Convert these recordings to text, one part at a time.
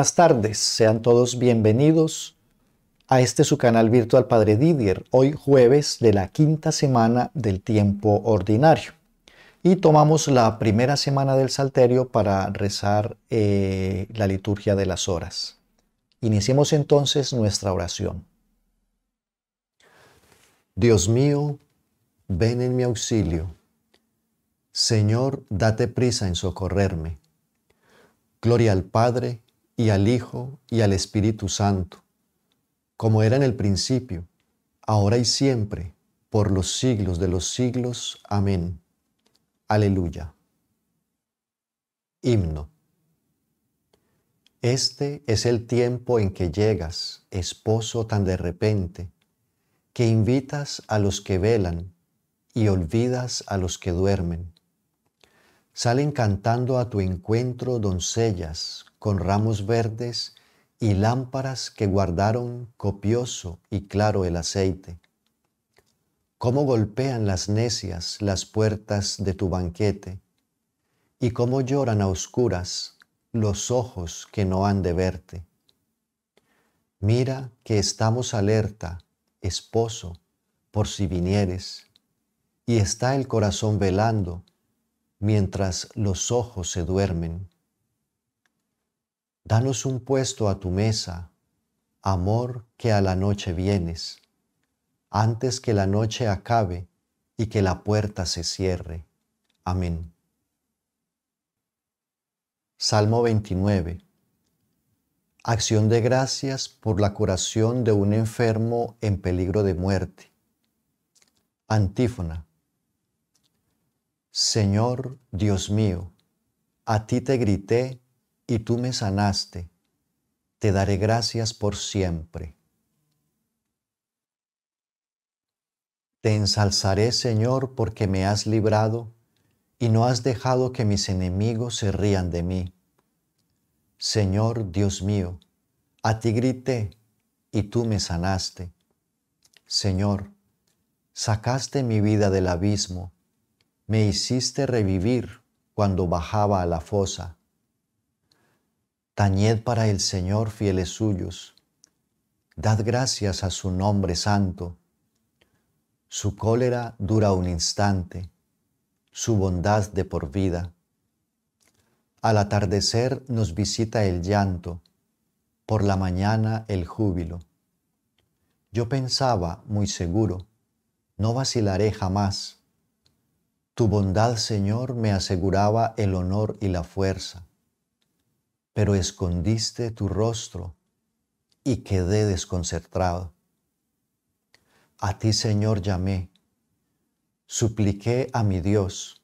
buenas tardes, sean todos bienvenidos a este su canal virtual Padre Didier, hoy jueves de la quinta semana del tiempo ordinario. Y tomamos la primera semana del Salterio para rezar eh, la liturgia de las horas. Iniciemos entonces nuestra oración. Dios mío, ven en mi auxilio. Señor, date prisa en socorrerme. Gloria al Padre, y al Hijo y al Espíritu Santo, como era en el principio, ahora y siempre, por los siglos de los siglos. Amén. Aleluya. Himno. Este es el tiempo en que llegas, esposo tan de repente, que invitas a los que velan y olvidas a los que duermen Salen cantando a tu encuentro doncellas con ramos verdes y lámparas que guardaron copioso y claro el aceite. Cómo golpean las necias las puertas de tu banquete y cómo lloran a oscuras los ojos que no han de verte. Mira que estamos alerta, esposo, por si vinieres, y está el corazón velando mientras los ojos se duermen. Danos un puesto a tu mesa, amor que a la noche vienes, antes que la noche acabe y que la puerta se cierre. Amén. Salmo 29. Acción de gracias por la curación de un enfermo en peligro de muerte. Antífona. Señor Dios mío, a ti te grité y tú me sanaste. Te daré gracias por siempre. Te ensalzaré, Señor, porque me has librado y no has dejado que mis enemigos se rían de mí. Señor Dios mío, a ti grité y tú me sanaste. Señor, sacaste mi vida del abismo me hiciste revivir cuando bajaba a la fosa. Tañed para el Señor fieles suyos, dad gracias a su nombre santo. Su cólera dura un instante, su bondad de por vida. Al atardecer nos visita el llanto, por la mañana el júbilo. Yo pensaba, muy seguro, no vacilaré jamás tu bondad, Señor, me aseguraba el honor y la fuerza, pero escondiste tu rostro y quedé desconcertado. A ti, Señor, llamé, supliqué a mi Dios.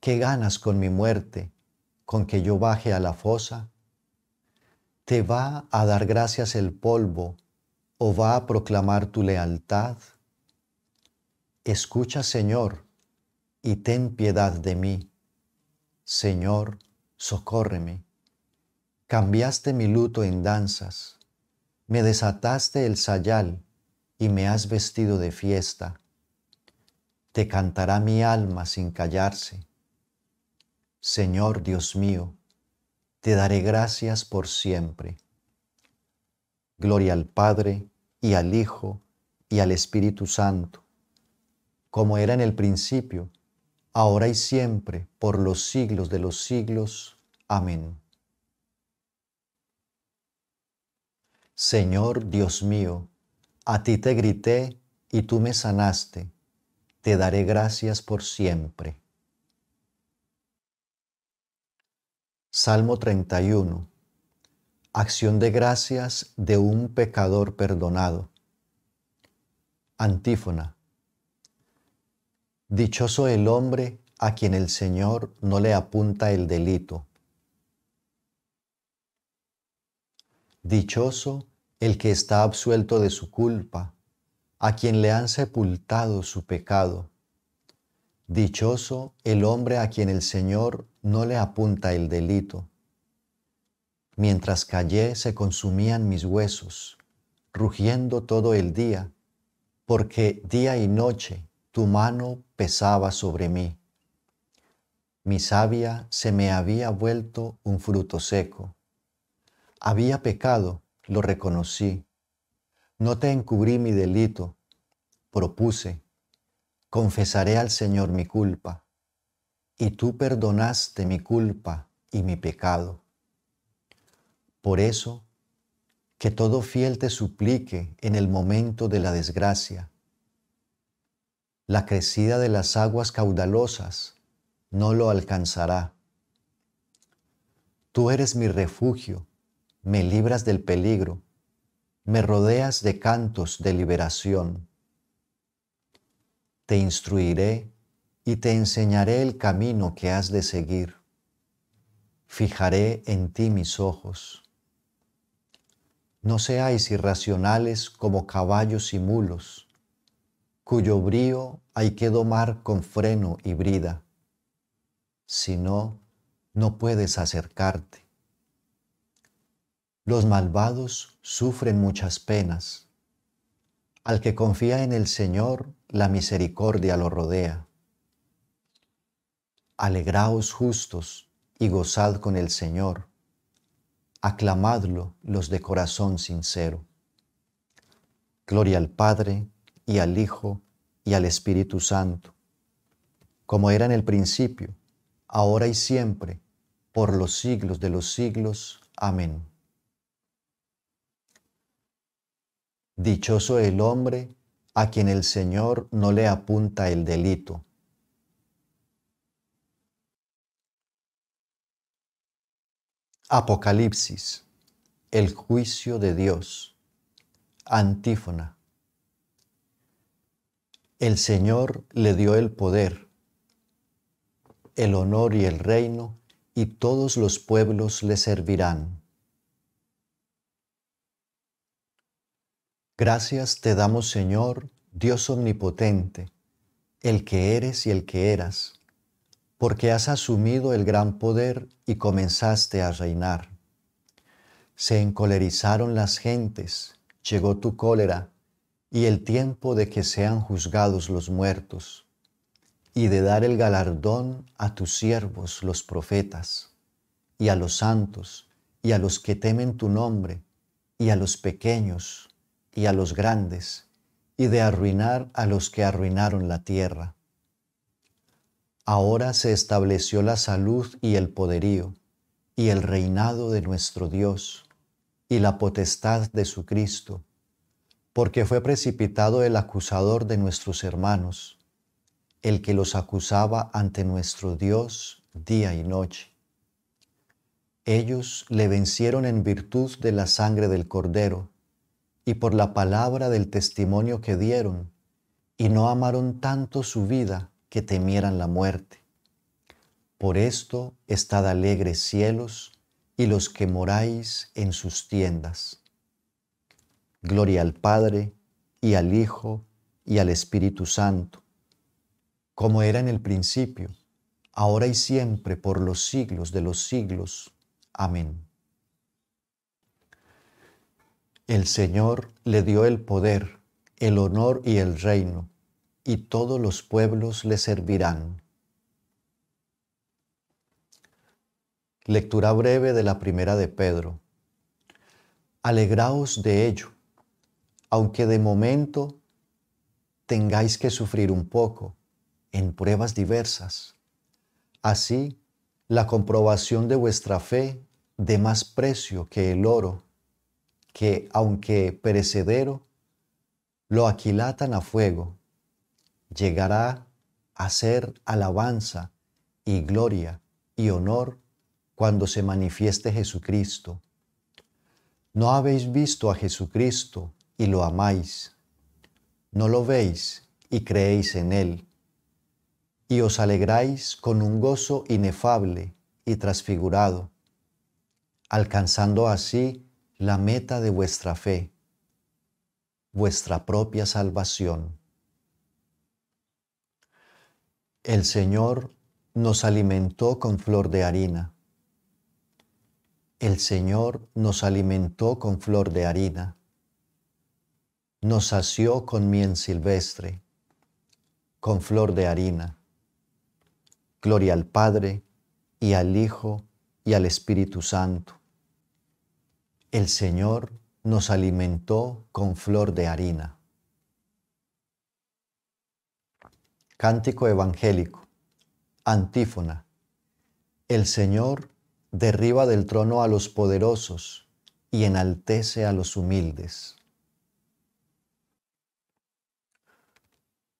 ¿Qué ganas con mi muerte, con que yo baje a la fosa? ¿Te va a dar gracias el polvo o va a proclamar tu lealtad? Escucha, Señor, y ten piedad de mí. Señor, socórreme. Cambiaste mi luto en danzas, me desataste el sayal y me has vestido de fiesta. Te cantará mi alma sin callarse. Señor Dios mío, te daré gracias por siempre. Gloria al Padre y al Hijo y al Espíritu Santo, como era en el principio, ahora y siempre, por los siglos de los siglos. Amén. Señor Dios mío, a ti te grité y tú me sanaste. Te daré gracias por siempre. Salmo 31. Acción de gracias de un pecador perdonado. Antífona. Dichoso el hombre a quien el Señor no le apunta el delito. Dichoso el que está absuelto de su culpa, a quien le han sepultado su pecado. Dichoso el hombre a quien el Señor no le apunta el delito. Mientras callé se consumían mis huesos, rugiendo todo el día, porque día y noche tu mano pesaba sobre mí. Mi savia se me había vuelto un fruto seco. Había pecado, lo reconocí. No te encubrí mi delito, propuse. Confesaré al Señor mi culpa. Y tú perdonaste mi culpa y mi pecado. Por eso, que todo fiel te suplique en el momento de la desgracia la crecida de las aguas caudalosas no lo alcanzará. Tú eres mi refugio, me libras del peligro, me rodeas de cantos de liberación. Te instruiré y te enseñaré el camino que has de seguir. Fijaré en ti mis ojos. No seáis irracionales como caballos y mulos cuyo brío hay que domar con freno y brida. Si no, no puedes acercarte. Los malvados sufren muchas penas. Al que confía en el Señor, la misericordia lo rodea. Alegraos justos y gozad con el Señor. Aclamadlo los de corazón sincero. Gloria al Padre, y al Hijo y al Espíritu Santo, como era en el principio, ahora y siempre, por los siglos de los siglos. Amén. Dichoso el hombre a quien el Señor no le apunta el delito. Apocalipsis, el juicio de Dios. Antífona el Señor le dio el poder, el honor y el reino, y todos los pueblos le servirán. Gracias te damos, Señor, Dios omnipotente, el que eres y el que eras, porque has asumido el gran poder y comenzaste a reinar. Se encolerizaron las gentes, llegó tu cólera, y el tiempo de que sean juzgados los muertos, y de dar el galardón a tus siervos los profetas, y a los santos, y a los que temen tu nombre, y a los pequeños, y a los grandes, y de arruinar a los que arruinaron la tierra. Ahora se estableció la salud y el poderío, y el reinado de nuestro Dios, y la potestad de su Cristo porque fue precipitado el acusador de nuestros hermanos, el que los acusaba ante nuestro Dios día y noche. Ellos le vencieron en virtud de la sangre del cordero y por la palabra del testimonio que dieron, y no amaron tanto su vida que temieran la muerte. Por esto estad alegres cielos y los que moráis en sus tiendas. Gloria al Padre y al Hijo y al Espíritu Santo, como era en el principio, ahora y siempre, por los siglos de los siglos. Amén. El Señor le dio el poder, el honor y el reino, y todos los pueblos le servirán. Lectura breve de la primera de Pedro. Alegraos de ello aunque de momento tengáis que sufrir un poco en pruebas diversas. Así, la comprobación de vuestra fe de más precio que el oro, que aunque perecedero, lo aquilatan a fuego, llegará a ser alabanza y gloria y honor cuando se manifieste Jesucristo. ¿No habéis visto a Jesucristo, y lo amáis. No lo veis y creéis en él. Y os alegráis con un gozo inefable y transfigurado, alcanzando así la meta de vuestra fe, vuestra propia salvación. El Señor nos alimentó con flor de harina. El Señor nos alimentó con flor de harina nos sació con miel silvestre, con flor de harina. Gloria al Padre y al Hijo y al Espíritu Santo. El Señor nos alimentó con flor de harina. Cántico evangélico. Antífona. El Señor derriba del trono a los poderosos y enaltece a los humildes.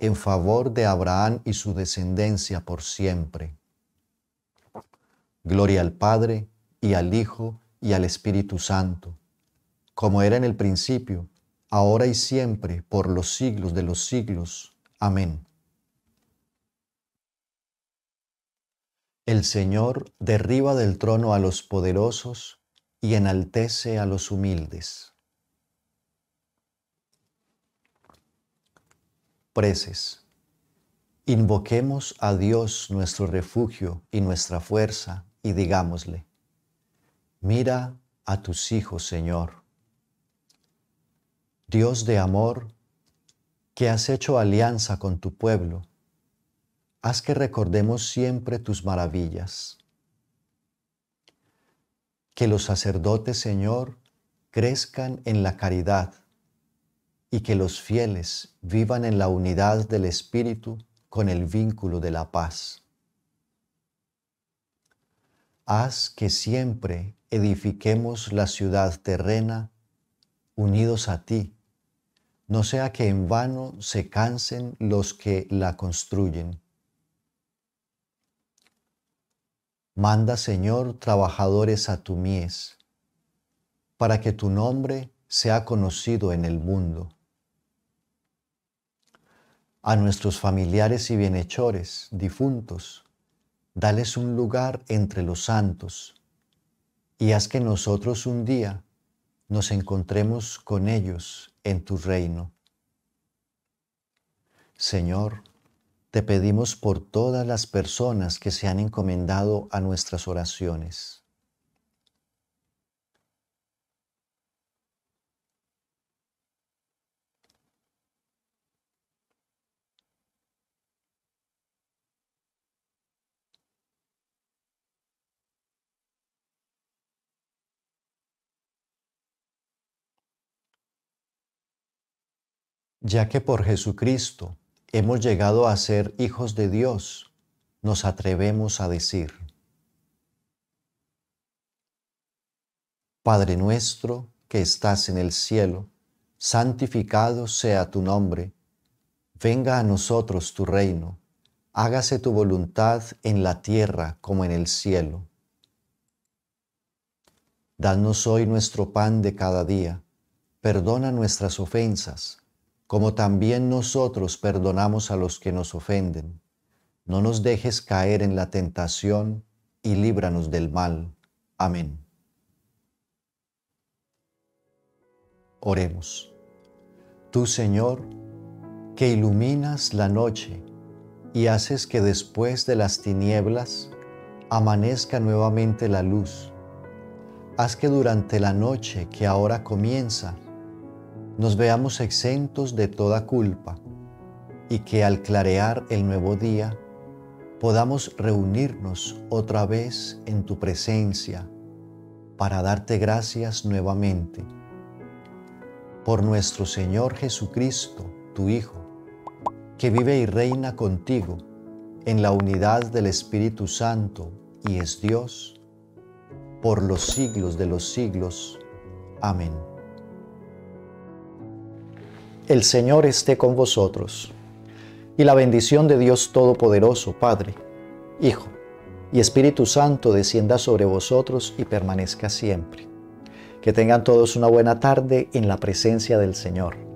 en favor de Abraham y su descendencia por siempre. Gloria al Padre y al Hijo y al Espíritu Santo, como era en el principio, ahora y siempre, por los siglos de los siglos. Amén. El Señor derriba del trono a los poderosos y enaltece a los humildes. preces. Invoquemos a Dios nuestro refugio y nuestra fuerza y digámosle, mira a tus hijos, Señor. Dios de amor, que has hecho alianza con tu pueblo, haz que recordemos siempre tus maravillas. Que los sacerdotes, Señor, crezcan en la caridad y que los fieles vivan en la unidad del Espíritu con el vínculo de la paz. Haz que siempre edifiquemos la ciudad terrena unidos a ti, no sea que en vano se cansen los que la construyen. Manda, Señor, trabajadores a tu mies, para que tu nombre sea conocido en el mundo a nuestros familiares y bienhechores difuntos, dales un lugar entre los santos y haz que nosotros un día nos encontremos con ellos en tu reino. Señor, te pedimos por todas las personas que se han encomendado a nuestras oraciones ya que por Jesucristo hemos llegado a ser hijos de Dios, nos atrevemos a decir, Padre nuestro que estás en el cielo, santificado sea tu nombre, venga a nosotros tu reino, hágase tu voluntad en la tierra como en el cielo. Danos hoy nuestro pan de cada día, perdona nuestras ofensas como también nosotros perdonamos a los que nos ofenden. No nos dejes caer en la tentación y líbranos del mal. Amén. Oremos. Tú, Señor, que iluminas la noche y haces que después de las tinieblas amanezca nuevamente la luz. Haz que durante la noche que ahora comienza, nos veamos exentos de toda culpa y que al clarear el nuevo día podamos reunirnos otra vez en tu presencia para darte gracias nuevamente. Por nuestro Señor Jesucristo, tu Hijo, que vive y reina contigo en la unidad del Espíritu Santo y es Dios, por los siglos de los siglos. Amén. El Señor esté con vosotros. Y la bendición de Dios Todopoderoso, Padre, Hijo y Espíritu Santo descienda sobre vosotros y permanezca siempre. Que tengan todos una buena tarde en la presencia del Señor.